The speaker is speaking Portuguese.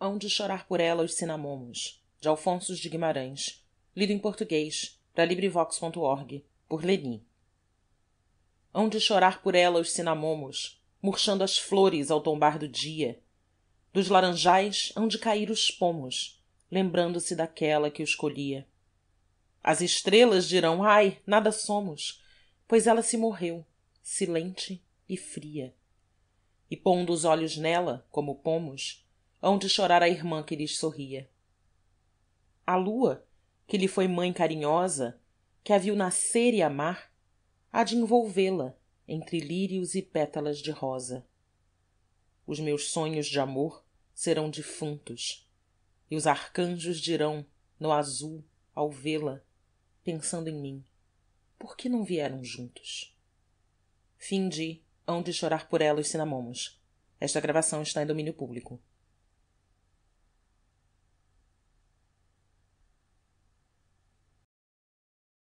hão de chorar por ella os cinamomos de Alfonso de guimarães lido em LibriVox.org por leny hão de chorar por ela os cinamomos murchando as flores ao tombar do dia dos laranjaes hão de cair os pomos lembrando-se daquela que os colhia as estrellas dirão ai nada somos pois ela se morreu silente e fria e pondo os olhos nela como pomos hão de chorar a irmã que lhes sorria a lua que lhe foi mãe carinhosa que a viu nascer e amar ha de envolvel a entre lyrios e pétalas de rosa os meus sonhos de amor serão defuntos e os arcanjos dirão no azul ao vê a pensando em mim por que não vieram juntos fim de de chorar por elas cinamomos esta gravação está em domínio público